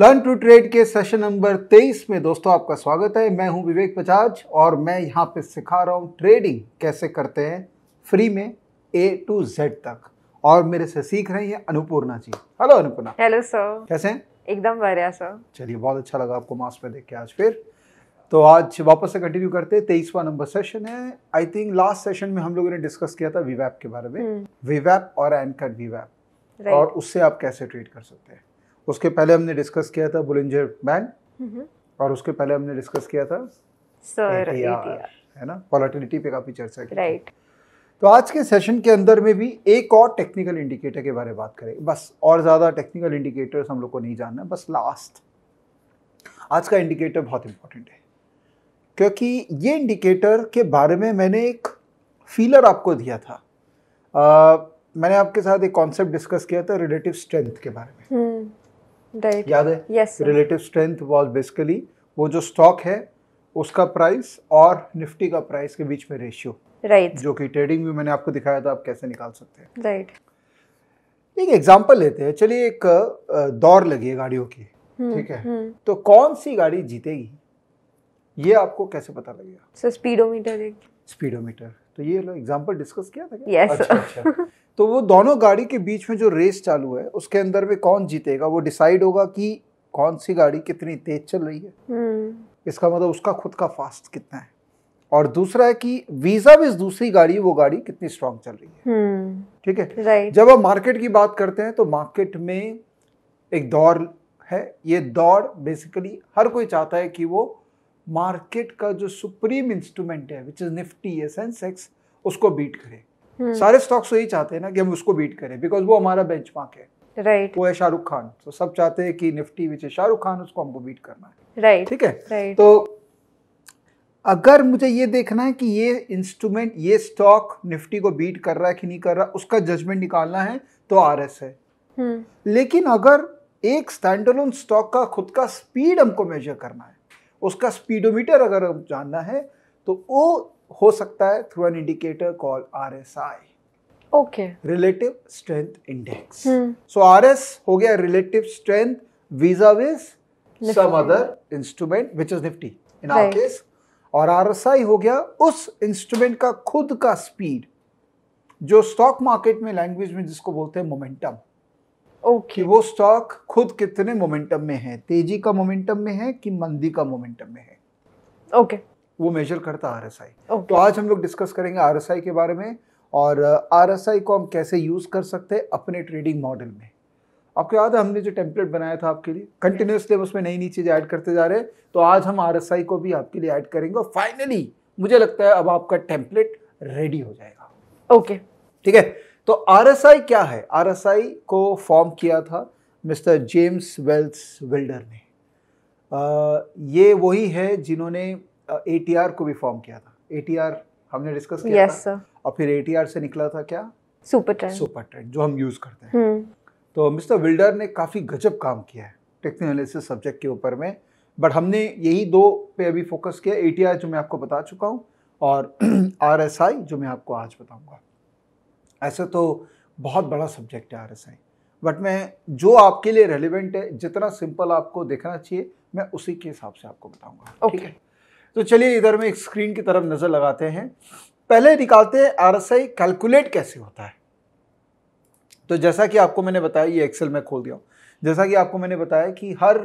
Learn to trade के session number 23 में दोस्तों आपका स्वागत है मैं हूं विवेक बजाज और मैं यहां पे सिखा रहा हूं ट्रेडिंग कैसे करते हैं फ्री में ए टू जेड तक और मेरे से सीख रही हैं Anupurna ji hello Anupurna hello sir कैसे हैं एकदम बढ़िया सर चलिए बहुत अच्छा लगा आपको मास्क में देख के आज फिर तो आज वापस से कंटिन्यू करते हैं तेईसवा नंबर सेशन है आई थिंक लास्ट सेशन में हम लोगों ने डिस्कस किया था वीवैप के बारे में वीवैप हम्म। और एनकर वीवैप और उससे आप कैसे ट्रेड कर सकते हैं उसके पहले हमने डिस्कस किया था बुलेंजर बैंड और उसके पहले हमने डिस्कस किया था सर है ना पॉलिटिलिटी पे काफ़ी चर्चा की राइट तो आज के सेशन के अंदर में भी एक और टेक्निकल इंडिकेटर के बारे में बात करें बस और ज़्यादा टेक्निकल इंडिकेटर्स हम लोग को नहीं जानना बस लास्ट आज का इंडिकेटर बहुत इंपॉर्टेंट है क्योंकि ये इंडिकेटर के बारे में मैंने एक फीलर आपको दिया था आ, मैंने आपके साथ एक कॉन्सेप्ट डिस्कस किया था रिलेटिव स्ट्रेंथ के बारे में हम्म। याद है yes relative strength was basically वो जो स्टॉक है उसका प्राइस और निफ्टी का प्राइस के बीच में रेशियो राइट right. जो कि ट्रेडिंग में मैंने आपको दिखाया था आप कैसे निकाल सकते हैं राइट right. एक एग्जांपल लेते हैं चलिए एक दौड़ लगी है गाड़ियों की हम्म, ठीक है हुँ. हम्म। तो कौन सी गाड़ी जीतेगी ये आपको कैसे पता लगेगा सर स्पीडोमीटर एक स्पीडोमीटर तो ये लो एग्जांपल डिस्कस किया था क्या yes. अच्छा, अच्छा. तो वो दोनों गाड़ी के बीच में जो रेस चालू है उसके अंदर में कौन जीतेगा वो डिसाइड होगा कि कौन सी गाड़ी कितनी तेज चल रही है हम्म। इसका मतलब उसका खुद का फास्ट कितना है और दूसरा है कि वीजा भी दूसरी गाड़ी वो गाड़ी कितनी स्ट्रांग चल रही है हम्म। ठीक है right. जब हम मार्केट की बात करते हैं तो मार्केट में एक दौर है ये दौर बेसिकली हर कोई चाहता है कि वो मार्केट का जो सुप्रीम इंस्ट्रूमेंट है विच इज निफ्टी है सेंसेक्स उसको बीट करे हम्म। सारे स्टॉक्स यही चाहते हैं ना कि हम उसको बीट करें बिकॉज वो हमारा बेंच है राइट right. वो है शाहरुख खान तो सब चाहते हैं कि निफ्टी विच है शाहरुख खान उसको हमको बीट करना है राइट ठीक है right. तो अगर मुझे ये देखना है कि ये इंस्ट्रूमेंट ये स्टॉक निफ्टी को बीट कर रहा है कि नहीं कर रहा उसका जजमेंट निकालना है तो आर एस है हम्म। लेकिन अगर एक स्टैंडलोन स्टॉक का खुद का स्पीड हमको मेजर करना है उसका स्पीडोमीटर अगर हम जानना है तो वो हो सकता है through an indicator call R S I okay relative strength index so R S हो गया relative strength vis-a-vis some other instrument which is Nifty in our case और आर एस आई हो गया उस इंस्ट्रूमेंट का खुद का speed जो स्टॉक मार्केट में लैंग्वेज में जिसको बोलते हैं मोमेंटम ओके वो स्टॉक खुद कितने मोमेंटम में है तेजी का मोमेंटम में है कि मंदी का मोमेंटम में है ओके okay. वो मेजर करता आर एस आई तो आज हम लोग डिस्कस करेंगे आर एस आई के बारे में और आर एस आई को हम कैसे यूज़ कर सकते हैं अपने ट्रेडिंग मॉडल में आपको याद है हमने जो टेम्पलेट बनाया था आपके लिए कंटिन्यूसली उसमें नई नई चीज़ें ऐड करते जा रहे हैं तो आज हम आर एस आई को भी आपके लिए ऐड करेंगे और फाइनली मुझे लगता है अब आपका टेम्पलेट रेडी हो जाएगा ओके ठीक है तो आर एस आई क्या है आर एस आई को फॉर्म किया था मिस्टर जेम्स वेल्स विल्डर ने आ, ये वही है जिन्होंने ए टी आर को भी फॉर्म किया था ए टी आर हमने डिस्कस किया yes, था sir. और फिर ए टी आर से निकला था क्या सुपर ट्रेंड सुपर ट्रेंड जो हम यूज़ करते हैं हम्म। तो मिस्टर विल्डर ने काफ़ी गजब काम किया है टेक्नोलॉजी सब्जेक्ट के ऊपर में बट हमने यही दो पे अभी फोकस किया ए टी आर जो मैं आपको बता चुका हूँ और आर एस आई जो मैं आपको आज बताऊँगा ऐसे तो बहुत बड़ा सब्जेक्ट है आर एस आई बट मैं जो आपके लिए रेलिवेंट है जितना सिंपल आपको देखना चाहिए मैं उसी के हिसाब से आपको बताऊंगा बताऊँगा okay. है तो चलिए इधर में एक स्क्रीन की तरफ नज़र लगाते हैं पहले निकालते हैं आर एस आई कैलकुलेट कैसे होता है तो जैसा कि आपको मैंने बताया ये एक्सेल में खोल दिया जैसा कि आपको मैंने बताया कि हर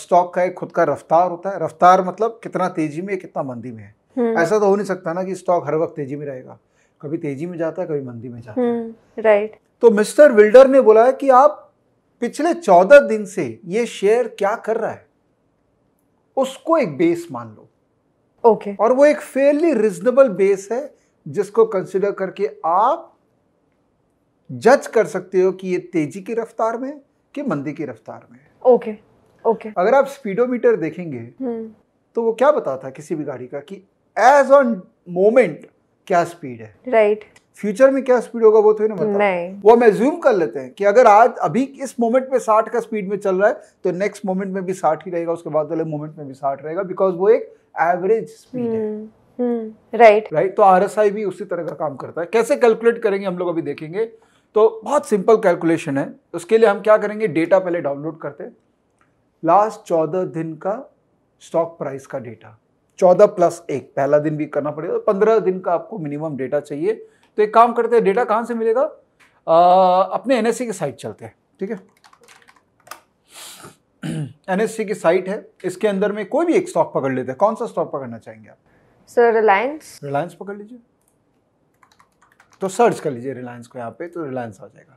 स्टॉक का एक खुद का रफ्तार होता है रफ्तार मतलब कितना तेजी में कितना मंदी में है हम्म। ऐसा तो हो नहीं सकता ना कि स्टॉक हर वक्त तेजी में रहेगा कभी तेजी में जाता है कभी मंदी में जाता है राइट हम्म, तो मिस्टर विल्डर ने बोला है कि आप पिछले चौदह दिन से ये शेयर क्या कर रहा है उसको एक बेस मान लो ओके okay. और वो एक फेयरली रिजनेबल बेस है जिसको कंसिडर करके आप जज कर सकते हो कि ये तेजी की रफ्तार में कि मंदी की रफ्तार में ओके okay. Okay okay. अगर आप स्पीडोमीटर देखेंगे hmm. तो वो क्या बताता है किसी भी गाड़ी का कि एज ऑन मोमेंट क्या स्पीड है राइट right. फ्यूचर में क्या स्पीड होगा वो थोड़ी तो ना बता नहीं वो हम एज्यूम कर लेते हैं कि अगर आज अभी इस मोमेंट में साठ का स्पीड में चल रहा है तो नेक्स्ट मोमेंट में भी साठ ही रहेगा उसके बाद वाले मोमेंट में भी साठ रहेगा बिकॉज वो एक एवरेज स्पीड है right hmm. Right right. right. तो आर भी उसी तरह का काम करता है कैसे कैलकुलेट करेंगे हम लोग अभी देखेंगे तो बहुत सिंपल कैलकुलेशन है उसके लिए हम क्या करेंगे डेटा पहले डाउनलोड करते हैं लास्ट चौदह दिन का स्टॉक प्राइस का डेटा चौदह प्लस एक पहला दिन भी करना पड़ेगा तो पंद्रह दिन का आपको मिनिमम डेटा चाहिए तो एक काम करते हैं डेटा कहाँ से मिलेगा आ, अपने एन की साइट चलते हैं ठीक है एन की साइट है इसके अंदर में कोई भी एक स्टॉक पकड़ लेते हैं कौन सा स्टॉक पकड़ना चाहेंगे आप सर रिलायंस रिलायंस पकड़ लीजिए तो सर्च कर लीजिए रिलायंस को यहाँ पे तो रिलायंस आ जाएगा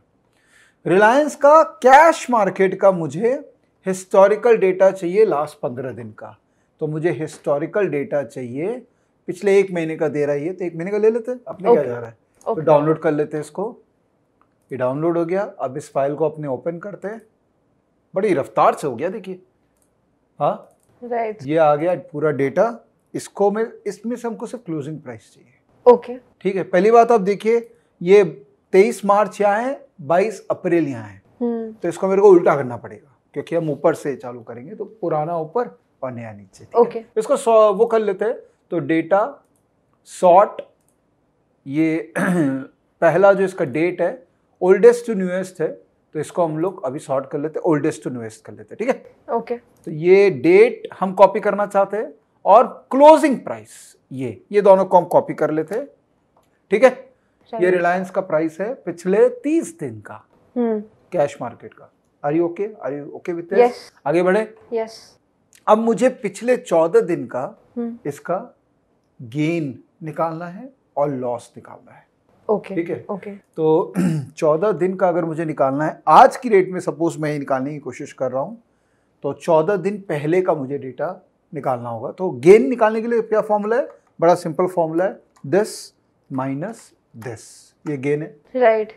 रिलायंस का कैश मार्केट का मुझे हिस्टोरिकल डेटा चाहिए लास्ट पंद्रह दिन का तो मुझे हिस्टोरिकल डेटा चाहिए पिछले एक महीने का दे रहा है तो एक महीने का ले लेते हैं अपने okay. क्या जा रहा है तो okay. तो डाउनलोड कर लेते हैं इसको ये डाउनलोड हो गया अब इस फाइल को अपने ओपन करते हैं बड़ी रफ्तार से हो गया देखिए हाँ राइट right. ये आ गया पूरा डेटा इसको में इसमें से हमको सिर्फ क्लोजिंग प्राइस चाहिए ओके okay. ठीक है पहली बात आप देखिए ये तेईस मार्च यहाँ है बाईस अप्रैल यहाँ है हम्म। तो इसको मेरे को उल्टा करना पड़ेगा क्योंकि हम ऊपर से चालू करेंगे तो पुराना ऊपर और नया नीचे ओके okay. इसको वो कर लेते हैं तो डेटा सॉर्ट ये पहला जो इसका डेट है ओल्डेस्ट टू न्यूएस्ट है तो इसको हम लोग अभी शॉर्ट कर लेते हैं ओल्डेस्ट टू न्यूएस्ट कर लेते हैं ठीक है ओके तो ये डेट हम कॉपी करना चाहते हैं और क्लोजिंग प्राइस ये ये दोनों को हम कॉपी कर लेते हैं ठीक है ये रिलायंस का प्राइस है पिछले तीस दिन का कैश हम्म। मार्केट का are you okay are you okay with आगे बढ़े यस yes. अब मुझे पिछले चौदह दिन का हम्म। इसका गेन निकालना है और लॉस निकालना है ओके ठीक है ओके तो चौदह दिन का अगर मुझे निकालना है आज की डेट में सपोज मैं निकालने की कोशिश कर रहा हूँ तो चौदह दिन पहले का मुझे डेटा निकालना होगा तो गेन निकालने के लिए क्या फॉर्मूला है बड़ा सिंपल फॉर्मूला है दिस माइनस दिस ये गेन है right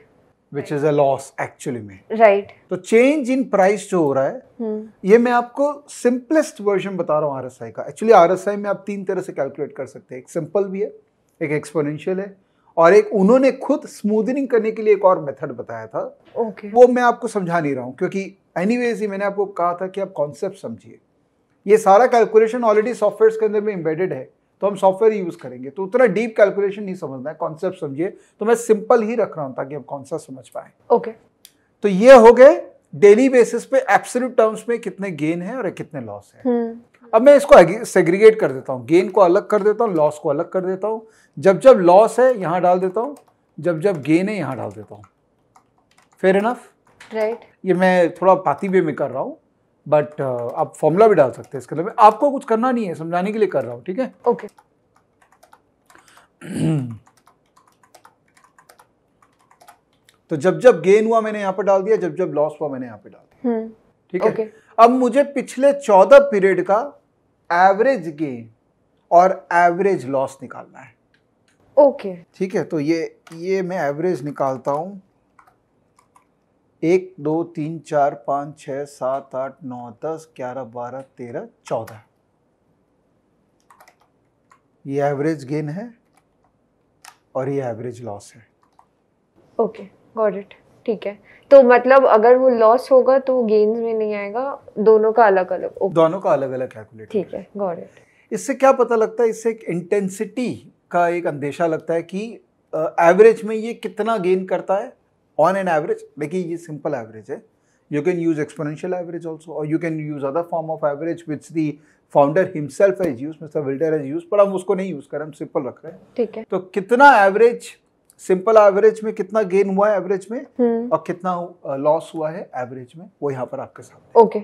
which is a loss actually में राइट right. तो चेंज इन प्राइस जो हो रहा है hmm. ये मैं आपको सिंपलेस्ट वर्जन बता रहा हूँ आर एस आई का एक्चुअली आर एस आई में आप तीन तरह से कैलकुलेट कर सकते हैं एक सिंपल भी है एक एक्सपोनेंशियल है और एक उन्होंने खुद स्मूदनिंग करने के लिए एक और मेथड बताया था okay. वो मैं आपको समझा नहीं रहा हूँ क्योंकि एनी ही मैंने आपको कहा था कि आप कॉन्सेप्ट समझिए ये सारा कैलकुलेशन ऑलरेडी सॉफ्टवेयर के अंदर में इम्बेडेड है तो हम सॉफ्टवेयर यूज़ करेंगे तो उतना डीप कैलकुलेशन नहीं समझना है कॉन्सेप्ट समझिए तो मैं सिंपल ही रख रहा हूँ ताकि आप सा समझ पाए ओके okay. तो ये हो गए डेली बेसिस पे एब्सोल्यूट टर्म्स में कितने गेन है और कितने लॉस है hmm. अब मैं इसको सेग्रीगेट कर देता हूँ गेन को अलग कर देता हूँ लॉस को अलग कर देता हूँ जब जब लॉस है यहाँ डाल देता हूँ जब जब गेन है यहाँ डाल देता हूँ फेयर इनफ राइट ये मैं थोड़ा पाती वे में कर रहा हूँ बट uh, आप फॉर्मूला भी डाल सकते हैं इसके लिए आपको कुछ करना नहीं है समझाने के लिए कर रहा हूँ ठीक है ओके तो जब जब गेन हुआ मैंने यहाँ पर डाल दिया जब जब लॉस हुआ मैंने यहाँ पे डाल दिया हम्म। ठीक है अब मुझे पिछले चौदह पीरियड का एवरेज गेन और एवरेज लॉस निकालना है ओके okay. ठीक है तो ये ये मैं एवरेज निकालता हूँ एक दो तीन चार पाँच छ सात आठ नौ दस ग्यारह बारह तेरह चौदह ये एवरेज गेन है और ये एवरेज लॉस है ओके गॉट इट ठीक है तो मतलब अगर वो लॉस होगा तो गेन्स में नहीं आएगा दोनों का अलग अलग दोनों का अलग अलग कैलकुलेट ठीक है गॉट इट इससे क्या पता लगता है इससे एक इंटेंसिटी का एक अंदेशा लगता है कि एवरेज में ये कितना गेन करता है ऑन एन एवरेज देखिए ये सिंपल एवरेज है you can use exponential average also और you can use other form of average which the founder himself has use mister Wilder has use पर हम उसको नहीं यूज कर हम सिंपल रख रहे हैं ठीक है तो कितना एवरेज सिंपल एवरेज में कितना गेन हुआ है एवरेज में हुँ. हम्म। और कितना लॉस हुआ है एवरेज में वो यहाँ पर आपके सामने ओके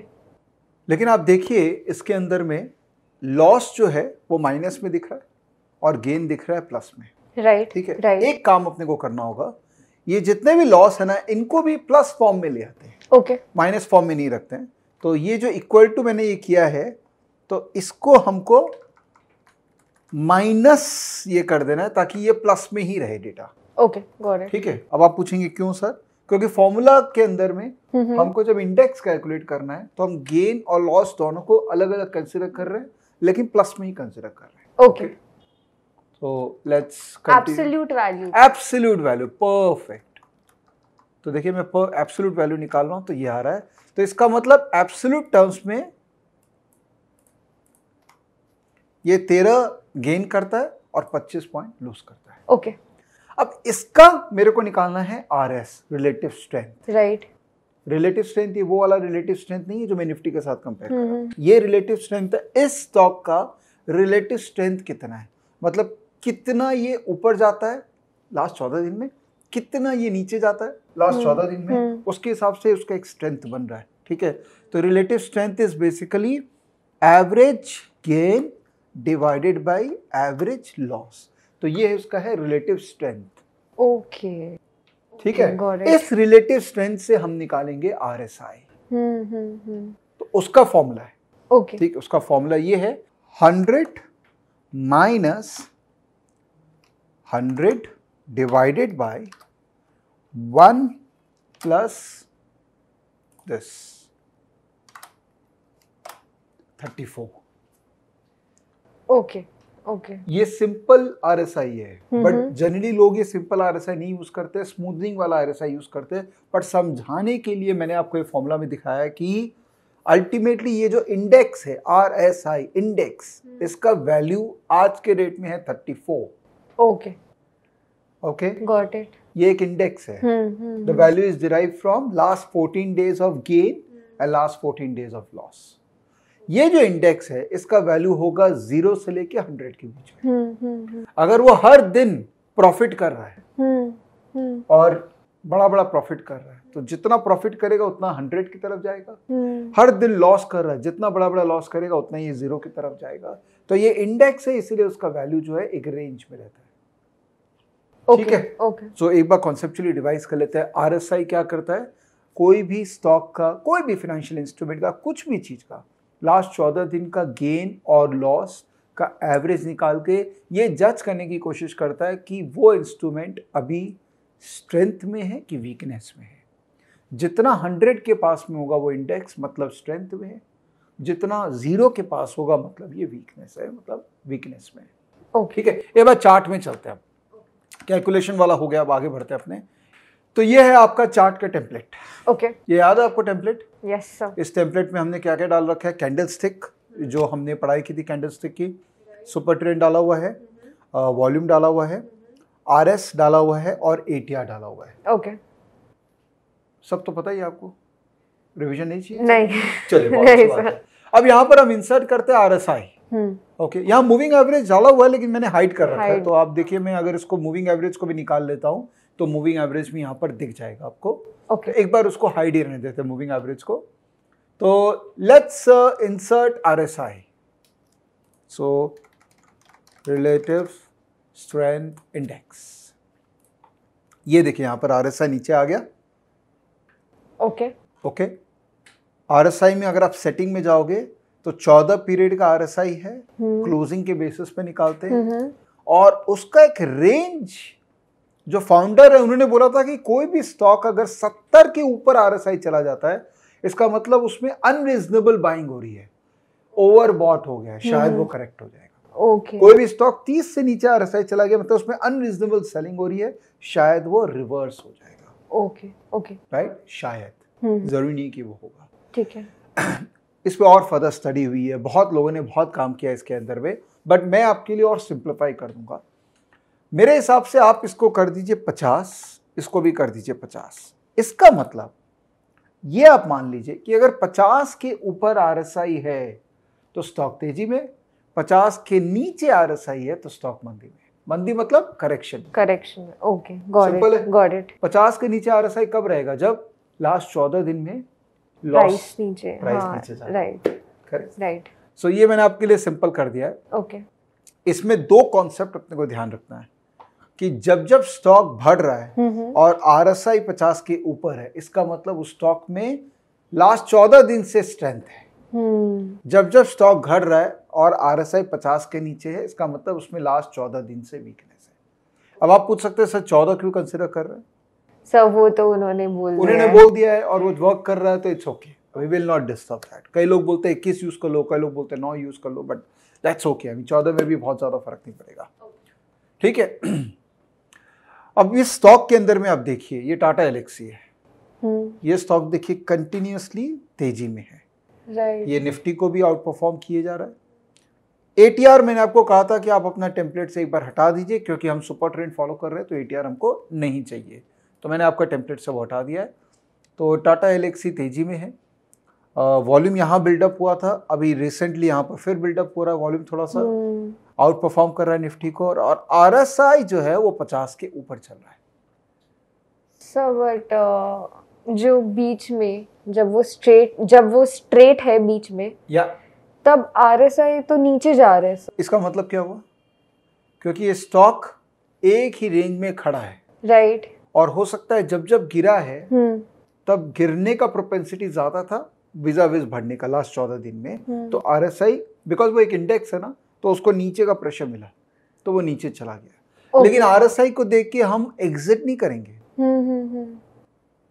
लेकिन आप देखिए इसके अंदर में लॉस जो है वो माइनस में दिख रहा है और गेन दिख रहा है प्लस में राइट ठीक है राइट एक काम अपने को करना होगा ये जितने भी लॉस है ना इनको भी प्लस फॉर्म में ले आते हैं ओके माइनस फॉर्म में नहीं रखते हैं तो ये जो इक्वल टू मैंने ये किया है तो इसको हमको माइनस ये कर देना है ताकि ये प्लस में ही रहे डेटा ओके ठीक है अब आप पूछेंगे क्यों सर क्योंकि फॉर्मूला के अंदर में हमको जब इंडेक्स कैलकुलेट करना है तो हम गेन और लॉस दोनों को अलग अलग कंसिडर कर रहे हैं लेकिन प्लस में ही कंसिडर कर रहे हैं ओके तो let's absolute value absolute value perfect तो देखिए मैं एब्सोल्यूट वैल्यू निकाल रहा हूं तो ये आ रहा है तो इसका मतलब एब्सोल्यूट टर्म्स में ये तेरह गेन करता है और पच्चीस पॉइंट लूज करता है ओके okay. अब इसका मेरे को निकालना है R S relative strength right relative strength ये वो वाला रिलेटिव स्ट्रेंथ नहीं है जो मैं निफ्टी के साथ कंपेयर कर रहा हूँ हम्म, हम्म. ये रिलेटिव स्ट्रेंथ इस स्टॉक का रिलेटिव स्ट्रेंथ कितना है मतलब कितना ये ऊपर जाता है लास्ट चौदह दिन में कितना ये नीचे जाता है लास्ट हम्म, चौदह दिन में उसके हिसाब से उसका एक स्ट्रेंथ बन रहा है ठीक है तो relative strength is basically average gain divided by average loss तो ये है उसका है रिलेटिव स्ट्रेंथ ओके ठीक है इस रिलेटिव स्ट्रेंथ से हम निकालेंगे आर एस आई तो उसका फॉर्मूला है ओके ठीक उसका फॉर्मूला ये है hundred minus hundred divided by one plus this thirty four okay okay ये सिंपल आर एस आई है बट हम्म, जनरली हम्म। लोग ये सिंपल आर एस आई नहीं यूज करते स्मूथनिंग वाला आर एस आई यूज करते हैं बट समझाने के लिए मैंने आपको ये फॉर्मूला में दिखाया कि अल्टीमेटली ये जो इंडेक्स है आर एस आई इंडेक्स इसका वैल्यू आज के डेट में है thirty four okay okay got it ये एक इंडेक्स है the value is derive from last fourteen days of gain and last fourteen days of loss ये जो इंडेक्स है इसका वैल्यू होगा जीरो से लेके हंड्रेड के बीच में हम्म, हम्म, हम्म। अगर वो हर दिन प्रॉफिट कर रहा है और बड़ा बड़ा प्रॉफिट कर रहा है तो जितना प्रॉफिट करेगा उतना हंड्रेड की तरफ जाएगा हर दिन लॉस कर रहा है जितना बड़ा बड़ा लॉस करेगा उतना ये जीरो की तरफ जाएगा तो ये इंडेक्स है इसीलिए उसका वैल्यू जो है एक रेंज में रहता है ठीक है ओके सो एक बार कॉन्सेप्चुअली डिवाइस कर लेते हैं आरएसआई क्या करता है कोई भी स्टॉक का कोई भी फाइनेंशियल इंस्ट्रूमेंट का कुछ भी चीज का लास्ट चौदह दिन का गेन और लॉस का एवरेज निकाल के ये जज करने की कोशिश करता है कि वो इंस्ट्रूमेंट अभी स्ट्रेंथ में है कि वीकनेस में है जितना हंड्रेड के पास में होगा वो इंडेक्स मतलब स्ट्रेंथ में है जितना जीरो के पास होगा मतलब ये वीकनेस है मतलब वीकनेस में है ठीक है ये बात चार्ट में चलते हैं अब कैलकुलेशन वाला हो गया अब आगे बढ़ते हैं अपने तो ये है आपका चार्ट का टेम्पलेट ओके okay. ये याद है आपको टेम्पलेट यस सर इस टेम्पलेट में हमने क्या क्या डाल रखा है कैंडल स्टिक जो हमने पढ़ाई की थी कैंडल स्टिक की सुपर ट्रेन डाला हुआ है वॉल्यूम डाला हुआ है आर एस डाला हुआ है और ए टी आर डाला हुआ है ओके सब तो पता ही आपको रिविजन नहीं चाहिए नहीं चलिए अब यहाँ पर हम इंसर्ट करते हैं आर एस आई ओके यहाँ मूविंग एवरेज डाला हुआ है लेकिन मैंने हाइड कर रखा है तो आप देखिए मैं अगर इसको मूविंग एवरेज को भी निकाल लेता हूँ तो मूविंग एवरेज भी यहाँ पर दिख जाएगा आपको ओके okay. एक बार उसको हाइड ही रहने देते हैं मूविंग एवरेज को तो let's insert R S I so relative strength index ये देखिए यहाँ पर आर एस आई नीचे आ गया okay okay R S I में अगर आप सेटिंग में जाओगे तो चौदह पीरियड का आर एस आई है क्लोजिंग हम्म। के बेसिस पे निकालते हैं और उसका एक रेंज जो फाउंडर है उन्होंने बोला था कि कोई भी स्टॉक अगर सत्तर के ऊपर आर चला जाता है इसका मतलब उसमें अनरिजनेबल बाइंग हो रही है बॉट हो गया शायद वो करेक्ट हम्म। हो जाएगा okay. कोई भी स्टॉक 30 से नीचे आरएसआई चला गया मतलब उसमें अनरिजनेबल सेलिंग हो रही है शायद वो रिवर्स हो जाएगा ओके ओके राइट शायद हम्म। जरूरी नहीं कि वो होगा ठीक है इस पर और फर्दर स्टडी हुई है बहुत लोगों ने बहुत काम किया इसके अंदर में बट मैं आपके लिए और सिंप्लीफाई कर दूंगा मेरे हिसाब से आप इसको कर दीजिए पचास इसको भी कर दीजिए पचास इसका मतलब ये आप मान लीजिए कि अगर पचास के ऊपर आर है तो स्टॉक तेजी में पचास के नीचे आर है तो स्टॉक मंदी में मंदी मतलब करेक्शन करेक्शन ओके सिंपल है पचास के नीचे आर कब रहेगा जब लास्ट चौदह दिन में लॉस नीचे प्राइस हाँ, नीचे राइट करेक्ट राइट सो ये मैंने आपके लिए सिंपल कर दिया है ओके okay. इसमें दो कॉन्सेप्ट अपने को ध्यान रखना है कि जब जब स्टॉक बढ़ रहा है हम्म, हम्म। और आर एस आई पचास के ऊपर है इसका मतलब उस स्टॉक में लास्ट चौदह दिन से स्ट्रेंथ है हम्म। जब जब स्टॉक घट रहा है और आर एस आई पचास के नीचे है इसका मतलब उसमें लास्ट चौदह दिन से वीकनेस है अब आप पूछ सकते हैं सर चौदह क्यों कंसिडर कर रहे हैं सर वो तो उन्होंने बोल उन्होंने बोल दिया है और वो वर्क कर रहा है तो it's okay we will not disturb that कई लोग बोलते हैं इक्कीस यूज़ कर लो कई लोग बोलते हैं नौ यूज़ कर लो बट दैट्स ओके अभी चौदह में भी बहुत ज़्यादा फर्क नहीं पड़ेगा ठीक है अब इस स्टॉक के अंदर में आप देखिए ये टाटा एलेक्सी है हम्म। ये स्टॉक देखिए कंटिन्यूसली तेजी में है right. ये निफ्टी को भी आउट परफॉर्म किए जा रहा है एटीआर मैंने आपको कहा था कि आप अपना टेम्पलेट से एक बार हटा दीजिए क्योंकि हम सुपर ट्रेंड फॉलो कर रहे हैं तो एटीआर हमको नहीं चाहिए तो मैंने आपका टेम्पलेट से वो हटा दिया है तो टाटा एलेक्सी तेजी में है वॉल्यूम यहाँ बिल्डअप हुआ था अभी रिसेंटली यहाँ पर फिर बिल्डअप हो रहा है वॉल्यूम थोड़ा सा हम्म। आउट परफॉर्म कर रहा है निफ्टी को और आर एस आई जो है वो पचास के ऊपर चल रहा है सर बट uh, जो बीच में जब वो स्ट्रेट जब वो स्ट्रेट है बीच में या तब आर एस आई तो नीचे जा रहे हैं इसका मतलब क्या हुआ क्योंकि ये स्टॉक एक ही रेंज में खड़ा है राइट right. और हो सकता है जब जब गिरा है हम्म। तब गिरने का प्रोपेंसिटी ज्यादा था विजा विज भरने का लास्ट चौदह दिन में हम्म। तो आर एस आई बिकॉज वो एक इंडेक्स है ना तो उसको नीचे का प्रेशर मिला तो वो नीचे चला गया आर लेकिन आई को देख के हम एग्जिट नहीं करेंगे आर हम्म, हम्म, हम्म।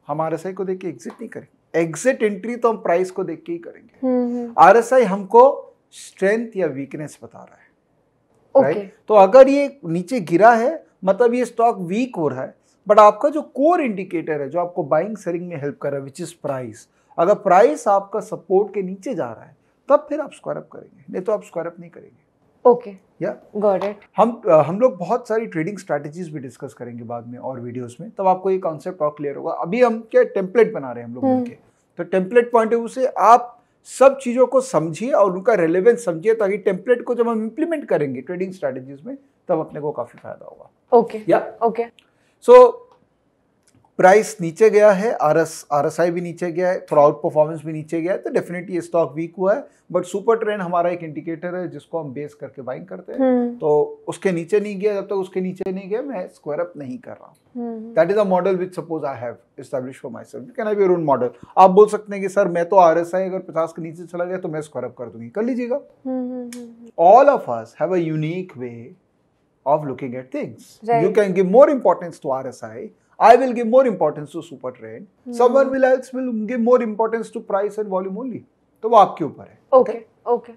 हम आई को देख के एग्जिट नहीं करेंगे एग्जिट एंट्री तो हम प्राइस को देख के ही करेंगे आर एस आई हमको स्ट्रेंथ या वीकनेस बता रहा है राइट okay. right? तो अगर ये नीचे गिरा है मतलब ये स्टॉक वीक हो रहा है बट आपका जो कोर इंडिकेटर है जो आपको बाइंग सेलिंग में हेल्प कर रहा है विच इज प्राइस अगर प्राइस आपका सपोर्ट के नीचे जा रहा है तब फिर आप स्क्वायर अप करेंगे नहीं तो आप स्क्वायर अप नहीं करेंगे ओके या गॉट इट हम हम लोग बहुत सारी ट्रेडिंग स्ट्रैटेजीज भी डिस्कस करेंगे बाद में और वीडियोस में तब आपको ये कॉन्सेप्ट और क्लियर होगा अभी हम क्या टेम्पलेट बना रहे हैं हम लोग हम्म। मिलके तो टेम्पलेट पॉइंट ऑफ व्यू से आप सब चीज़ों को समझिए और उनका रेलेवेंस समझिए ताकि टेम्पलेट को जब हम इम्प्लीमेंट करेंगे ट्रेडिंग स्ट्रेटेजीज में तब अपने को काफ़ी फायदा होगा ओके या ओके सो प्राइस नीचे गया है R S R S I भी नीचे गया है थोड़ा आउट परफॉर्मेंस भी नीचे गया है तो डेफिनेटली स्टॉक वीक हुआ है बट सुपर ट्रेंड हमारा एक इंडिकेटर है जिसको हम बेस करके बाइंग करते हैं हम्म। तो उसके नीचे नहीं गया जब तक तो उसके नीचे नहीं गया मैं स्क्वायर अप नहीं कर रहा हूँ that is a model which suppose I have establish for myself can I be model आप बोल सकते हैं कि सर मैं तो आर एस आई अगर पचास के नीचे चला गया तो मैं स्क्वायर अप कर दूंगी कर लीजिएगा all of us have a unique way of looking at things you can give more importance to R S I I will give more importance to super trend. mm Hmm. Someone will else will give more importance to price and volume only. तो वो आपके ऊपर है okay okay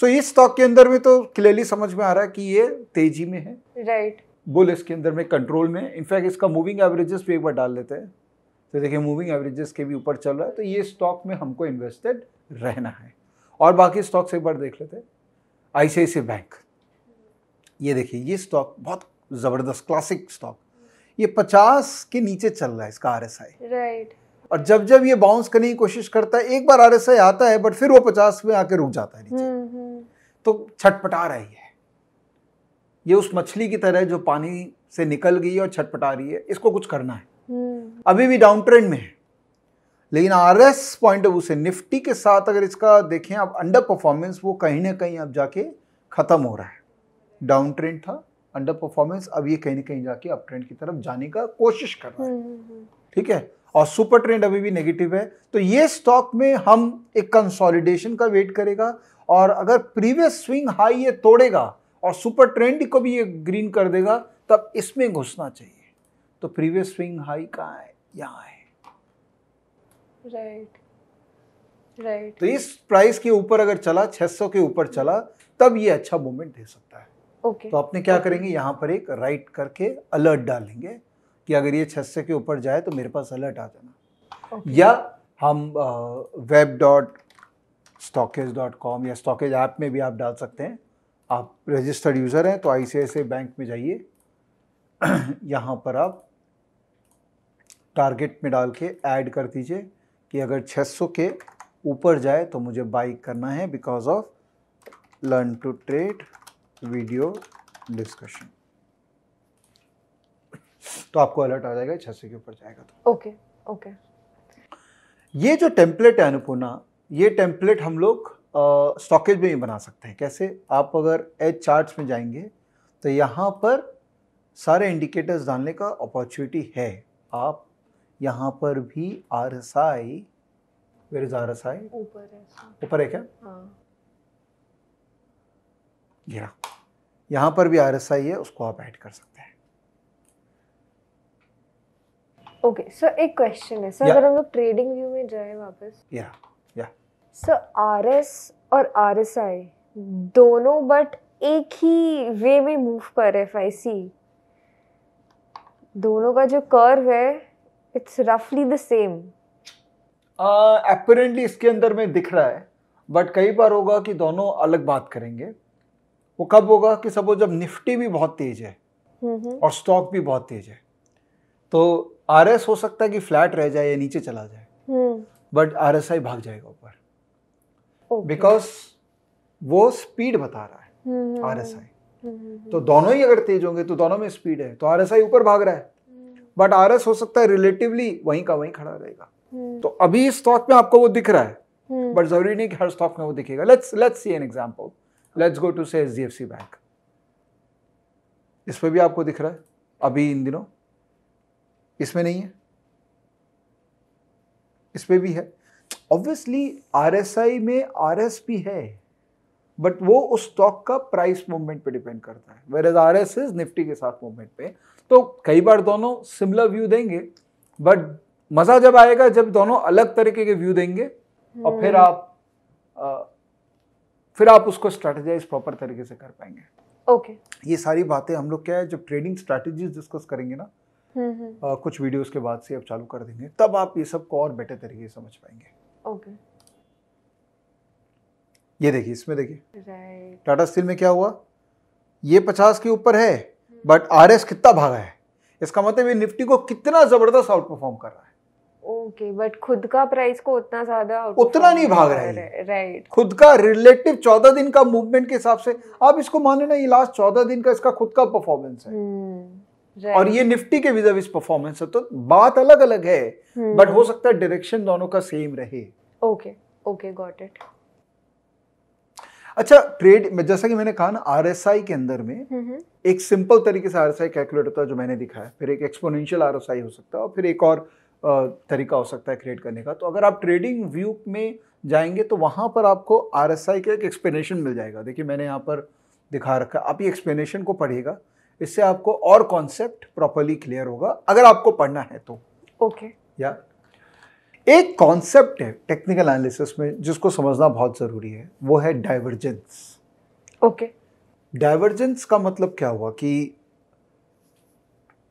so इस stock के अंदर में तो क्लियरली समझ में आ रहा है कि ये तेजी में है राइट right. बुल इसके अंदर में कंट्रोल में इनफैक्ट इसका मूविंग एवरेजेस भी एक बार डाल लेते हैं तो देखिए मूविंग एवरेजेस के भी ऊपर चल रहा है तो ये स्टॉक में हमको इन्वेस्टेड रहना है और बाकी से एक बार देख लेते हैं आई बैंक ये देखिए ये स्टॉक बहुत ज़बरदस्त क्लासिक स्टॉक ये पचास के नीचे चल रहा है इसका आर एस आई राइट और जब जब ये बाउंस करने की कोशिश करता है एक बार आर एस आई आता है बट फिर वो पचास में आके रुक जाता है नीचे हम्म, हम्म। तो छटपटा रही है ये उस मछली की तरह जो पानी से निकल गई है और छटपटा रही है इसको कुछ करना है हम्म। अभी भी डाउन ट्रेंड में है लेकिन R S point of view से निफ्टी के साथ अगर इसका देखें आप अंडर परफॉर्मेंस वो कहीं ना कहीं अब जाके ख़त्म हो रहा है डाउन ट्रेंड था अंडर परफॉर्मेंस अब ये कहीं ना कहीं जाके अप ट्रेंड की तरफ जाने का कोशिश कर रहा है हम्म, हम्म, हम्म। ठीक है और सुपर ट्रेंड अभी भी नेगेटिव है तो ये स्टॉक में हम एक कंसोलिडेशन का वेट करेगा और अगर प्रीवियस स्विंग हाई ये तोड़ेगा और सुपर ट्रेंड को भी ये ग्रीन कर देगा तब इसमें घुसना चाहिए तो प्रीवियस स्विंग हाई कहाँ है यहाँ है राइट right. Right right. तो इस प्राइस के ऊपर अगर चला 600 के ऊपर चला तब ये अच्छा मूवमेंट दे सकता है okay. तो आपने क्या okay. करेंगे यहाँ पर एक राइट करके अलर्ट डालेंगे कि अगर ये छत से के ऊपर जाए तो मेरे पास अलर्ट आ जाना okay. या हम web dot StockEdge dot com या स्टॉकेज ऐप में भी आप डाल सकते हैं आप रजिस्टर्ड यूज़र हैं तो आई बैंक में जाइए यहाँ पर आप टारगेट में डाल के ऐड कर दीजिए कि अगर 600 के ऊपर जाए तो मुझे बाइक करना है because of learn to trade video discussion तो आपको अलर्ट आ जाएगा छह के ऊपर जाएगा तो ओके ओके ये जो टेम्पलेट है अनुपूर्णा ये टेम्पलेट हम लोग स्टॉकेज में ही बना सकते हैं कैसे आप अगर एच चार्ट्स में जाएंगे तो यहाँ पर सारे इंडिकेटर्स डालने का अपॉर्चुनिटी है आप यहाँ पर भी R S I where is R S I ऊपर है क्या हाँ। यहाँ पर भी आर एस आई है उसको आप ऐड कर सकते हैं ओके सर एक क्वेश्चन है सर अगर हम लोग ट्रेडिंग व्यू में जाए वापस या या सर आर एस और आर एस आई दोनों बट एक ही वे में मूव कर एफ आई सी दोनों का जो कर्व है इट्स रफली द सेम अपरेंटली इसके अंदर में दिख रहा है बट कई बार होगा कि दोनों अलग बात करेंगे वो कब होगा कि सपोज जब निफ्टी भी बहुत तेज है हम्म, हम्म। और स्टॉक भी बहुत तेज है तो आर एस हो सकता है कि फ्लैट रह जाए या नीचे चला जाए हम्म। बट आर एस आई भाग जाएगा ऊपर बिकॉज वो स्पीड बता रहा है आर एस आई तो दोनों ही अगर तेज होंगे तो दोनों में स्पीड है तो आर एस आई ऊपर भाग रहा है बट आर एस हो सकता है रिलेटिवली वहीं का वहीं खड़ा रहेगा तो अभी स्टॉक में आपको वो दिख रहा है बट जरूरी नहीं कि हर स्टॉक में वो दिखेगा let's let's see an example let's go to S H bank इसमें भी आपको दिख रहा है अभी इन दिनों इसमें नहीं है इसमें भी है ऑब्वियसली आई में एस भी है बट वो उस स्टॉक का प्राइस मूवमेंट पे डिपेंड करता है whereas R S is Nifty के साथ मूवमेंट पे तो कई बार दोनों सिमिलर व्यू देंगे बट मजा जब आएगा जब दोनों अलग तरीके के व्यू देंगे और फिर हम्म। आप आ, फिर आप उसको स्ट्रेटेजाइज प्रॉपर तरीके से कर पाएंगे ओके okay. ये सारी बातें हम लोग क्या है जब ट्रेडिंग स्ट्रेटेजीज डिस्कस करेंगे ना आ, हम्म, हम्म। कुछ वीडियोस के बाद से अब चालू कर देंगे तब आप ये सब को और बेटर तरीके से समझ पाएंगे ओके okay. ये देखिए इसमें देखिए टाटा स्टील में क्या हुआ ये पचास के ऊपर है बट आर कितना भागा है इसका मतलब ये निफ्टी को कितना जबरदस्त आउट परफॉर्म कर रहा है ओके बट खुद का प्राइस को उतना ज्यादा उतना नहीं भाग रहा है राइट खुद का रिलेटिव चौदह दिन का मूवमेंट के हिसाब से आप इसको मानो ना ये लास्ट चौदह दिन का इसका खुद का परफॉर्मेंस है hmm, और ये निफ्टी के विजब परफॉर्मेंस है तो बात अलग अलग है बट hmm. हो सकता है डायरेक्शन दोनों का सेम रहे ओके ओके गॉट इट अच्छा ट्रेड जैसा कि मैंने कहा ना आरएसआई के अंदर में हम्म, हम्म। एक सिंपल तरीके से आरएसआई कैलकुलेट होता है जो मैंने दिखाया फिर एक एक्सपोनेंशियल आरएसआई हो सकता है और फिर एक और तरीका हो सकता है क्रिएट करने का तो अगर आप ट्रेडिंग व्यू में जाएंगे तो वहाँ पर आपको आर एस आई का एक एक्सप्लेनेशन मिल जाएगा देखिए मैंने यहाँ पर दिखा रखा आप ये एक्सप्लेनेशन को पढ़िएगा इससे आपको और कॉन्सेप्ट प्रॉपरली क्लियर होगा अगर आपको पढ़ना है तो ओके okay. या एक कॉन्सेप्ट है टेक्निकल एनालिसिस में जिसको समझना बहुत ज़रूरी है वो है डाइवर्जेंस ओके डाइवर्जेंस का मतलब क्या हुआ कि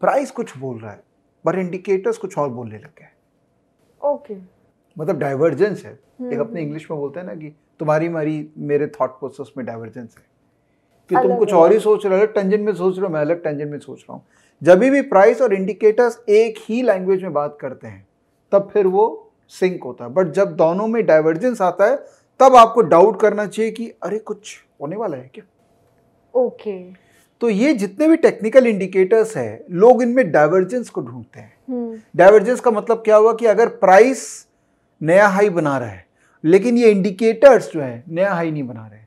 प्राइस कुछ बोल रहा है पर इंडिकेटर्स कुछ और बोलने लग गए ओके मतलब डाइवर्जेंस है एक हम्म। अपने इंग्लिश में बोलते हैं ना कि तुम्हारी मारी मेरे थॉट प्रोसेस में डाइवर्जेंस है कि तुम कुछ और ही सोच रहे हो अलग टेंजन में सोच रहे हो मैं अलग टेंजेंट में सोच रहा हूँ जब भी प्राइस और इंडिकेटर्स एक ही लैंग्वेज में बात करते हैं तब फिर वो सिंक होता है बट जब दोनों में डाइवर्जेंस आता है तब आपको डाउट करना चाहिए कि अरे कुछ होने वाला है क्या ओके okay. तो ये जितने भी टेक्निकल इंडिकेटर्स है लोग इनमें डाइवर्जेंस को ढूंढते हैं डाइवर्जेंस हम्म। का मतलब क्या हुआ कि अगर प्राइस नया हाई बना रहा है लेकिन ये इंडिकेटर्स जो है नया हाई नहीं बना रहे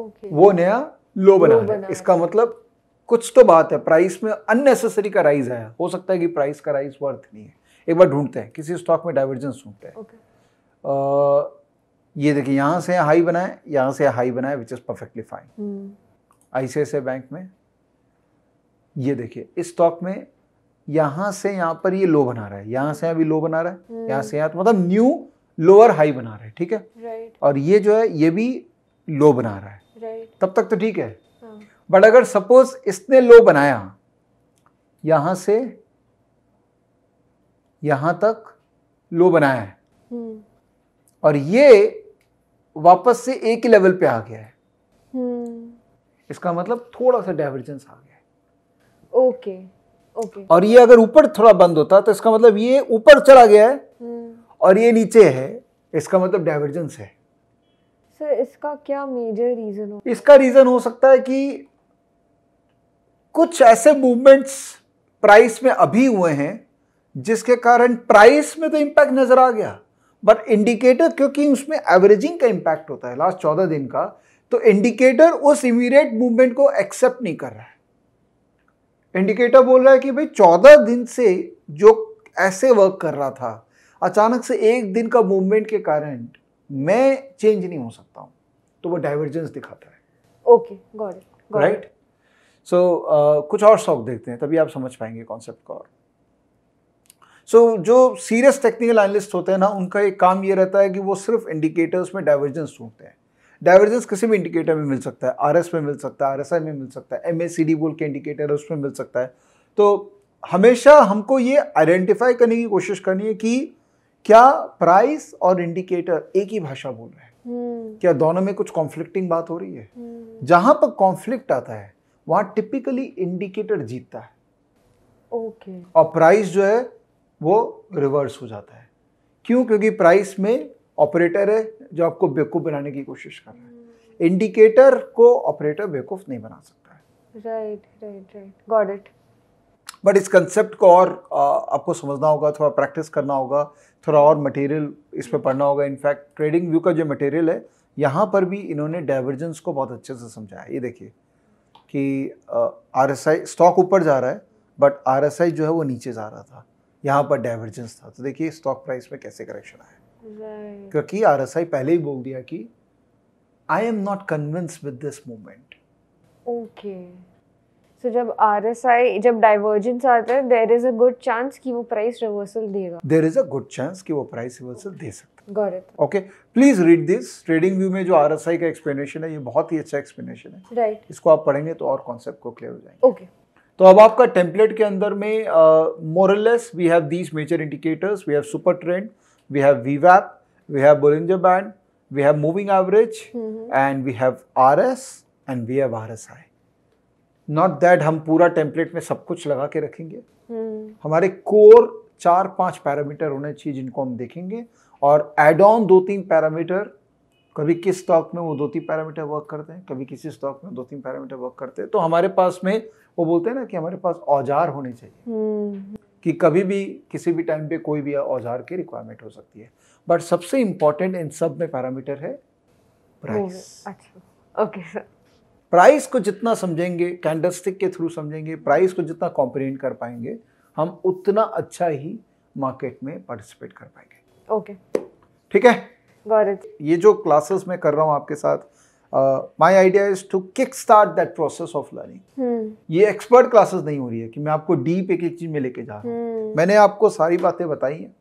okay. वो नया लो बना, लो रहे बना इसका मतलब कुछ तो बात है प्राइस में अननेसेसरी का राइज आया हो सकता है कि प्राइस का राइज वर्थ नहीं है एक बार ढूंढते हैं किसी स्टॉक में डाइवर्जेंस ढूंढते हैं okay. ये देखिए यहां से हाई बनाए यहां से हाई बनाए which is perfectly fine ICICI bank में ये देखिए इस स्टॉक में यहां से यहां पर ये लो बना रहा है यहां से अभी लो बना रहा है हम्म। यहां से यहाँ मतलब न्यू लोअर हाई बना रहा है ठीक है right. और ये जो है ये भी लो बना रहा है right. तब तक तो ठीक है बट हाँ। अगर सपोज इसने लो बनाया यहां से यहां तक लो बनाया है हम्म। और ये वापस से एक ही लेवल पे आ गया है इसका मतलब थोड़ा सा डाइवर्जेंस आ गया है ओके ओके और ये अगर ऊपर थोड़ा बंद होता तो इसका मतलब ये ऊपर चला गया है hmm. और ये नीचे है इसका मतलब डाइवर्जेंस है सर इसका क्या मेजर रीजन हो इसका रीजन हो सकता है कि कुछ ऐसे मूवमेंट्स प्राइस में अभी हुए हैं जिसके कारण प्राइस में तो इम्पैक्ट नजर आ गया बट इंडिकेटर क्योंकि उसमें एवरेजिंग का इम्पैक्ट होता है लास्ट चौदह दिन का तो इंडिकेटर उस इमीडिएट मूवमेंट को एक्सेप्ट नहीं कर रहा है इंडिकेटर बोल रहा है कि भाई चौदह दिन से जो ऐसे वर्क कर रहा था अचानक से एक दिन का मूवमेंट के कारण मैं चेंज नहीं हो सकता हूं तो वो डाइवर्जेंस दिखाता है ओके गॉड राइट सो कुछ और शौक देखते हैं तभी आप समझ पाएंगे कॉन्सेप्ट का और सो so, जो सीरियस टेक्निकल एनालिस्ट होते हैं ना उनका एक काम ये रहता है कि वो सिर्फ इंडिकेटर्स में डाइवर्जेंस ढूंढते हैं डाइवर्जेंस किसी भी इंडिकेटर में मिल सकता है आर में मिल सकता है आर में मिल सकता है एम सी बोल के इंडिकेटर उसमें मिल सकता है तो हमेशा हमको ये आइडेंटिफाई करने की कोशिश करनी है कि क्या प्राइस और इंडिकेटर एक ही भाषा बोल रहे हैं हम्म। क्या दोनों में कुछ कॉन्फ्लिक्टिंग बात हो रही है हम्म। जहां पर कॉन्फ्लिक्ट आता है वहां टिपिकली इंडिकेटर जीतता है ओके और प्राइस जो है वो रिवर्स हो जाता है क्यों क्योंकि प्राइस में ऑपरेटर है जो आपको बेवकूफ़ बनाने की कोशिश कर रहा है इंडिकेटर को ऑपरेटर बेवकूफ़ नहीं बना सकता है right right right got it but इस कंसेप्ट को और आपको समझना होगा थोड़ा प्रैक्टिस करना होगा थोड़ा और मटेरियल इस पर पढ़ना होगा इनफैक्ट ट्रेडिंग व्यू का जो मटेरियल है यहाँ पर भी इन्होंने डाइवर्जेंस को बहुत अच्छे से समझाया ये देखिए कि आर एस आई स्टॉक ऊपर जा रहा है बट आर एस आई जो है वो नीचे जा रहा था यहाँ पर डाइवर्जेंस था तो देखिए स्टॉक प्राइस में कैसे करेक्शन आया क्योंकि आर एस आई पहले ही बोल दिया कि I am not convince with this moment okay so जब आर एस आई जब डाइवर्जेंस आता है there is a good chance कि वो प्राइस रिवर्सल देगा there is a good chance कि वो प्राइस रिवर्सल दे सकता है okay please read this trading view में जो आरएसआई का एक्सप्लेनेशन है ये बहुत ही अच्छा एक्सप्लेनेशन है राइट right. इसको आप पढ़ेंगे तो और कॉन्सेप्ट को क्लियर हो जाएंगे ओके okay. तो अब आपका टेम्पलेट के अंदर में more less we have these major indicators we have super trend we have VWAP, we have Bollinger Band, we have moving average, mm -hmm. and we have RS and we have RSI. Not that हम पूरा template में सब कुछ लगा के रखेंगे hmm. हमारे core चार पांच पैरामीटर होने चाहिए जिनको हम देखेंगे और एड ऑन दो तीन पैरामीटर कभी किस स्टॉक में वो दो तीन पैरामीटर वर्क करते हैं कभी किसी स्टॉक में दो तीन पैरामीटर वर्क करते हैं तो हमारे पास में वो बोलते हैं ना कि हमारे पास औजार होने चाहिए hmm. कि कभी भी किसी भी टाइम पे कोई भी औजार की रिक्वायरमेंट हो सकती है बट सबसे इम्पॉर्टेंट इन सब में पैरामीटर है प्राइस अच्छा ओके सर प्राइस को जितना समझेंगे कैंडलस्टिक के थ्रू समझेंगे प्राइस को जितना कॉम्प्रीहेंड कर पाएंगे हम उतना अच्छा ही मार्केट में पार्टिसिपेट कर पाएंगे ओके ठीक है ये जो क्लासेस मैं कर रहा हूँ आपके साथ my idea is to kick start that process of learning ये एक्सपर्ट क्लासेस नहीं हो रही है कि मैं आपको डीप एक एक चीज में लेके जा रहा हूँ hmm. मैंने आपको सारी बातें बताई हैं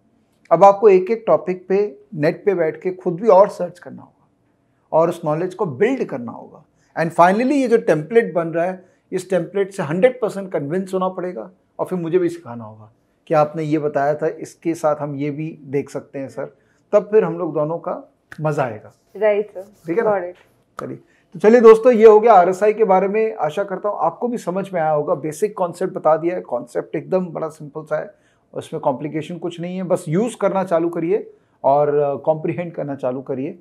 अब आपको एक एक टॉपिक पे नेट पे बैठ के खुद भी और सर्च करना होगा और उस नॉलेज को बिल्ड करना होगा एंड फाइनली ये जो टेम्पलेट बन रहा है इस टेम्पलेट से हंड्रेड परसेंट कन्विंस होना पड़ेगा और फिर मुझे भी सिखाना होगा कि आपने ये बताया था इसके साथ हम ये भी देख सकते हैं सर तब फिर हम लोग दोनों का मजा आएगा राइट ठीक है करिए तो चलिए दोस्तों ये हो गया आई के बारे में आशा करता हूँ आपको भी समझ में आया होगा बेसिक कॉन्सेप्ट बता दिया है कॉन्सेप्ट एकदम बड़ा सिंपल सा है उसमें कॉम्प्लिकेशन कुछ नहीं है बस यूज़ करना चालू करिए और कॉम्प्रीहेंड करना चालू करिए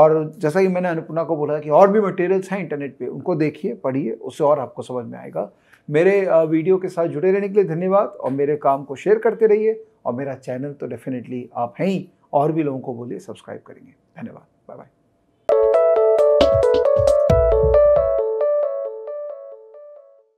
और जैसा कि मैंने अनुपना को बोला कि और भी मटेरियल्स हैं इंटरनेट पे उनको देखिए पढ़िए उससे और आपको समझ में आएगा मेरे वीडियो के साथ जुड़े रहने के लिए धन्यवाद और मेरे काम को शेयर करते रहिए और मेरा चैनल तो डेफिनेटली आप हैं ही और भी लोगों को बोलिए सब्सक्राइब करेंगे धन्यवाद बाय बाय thank you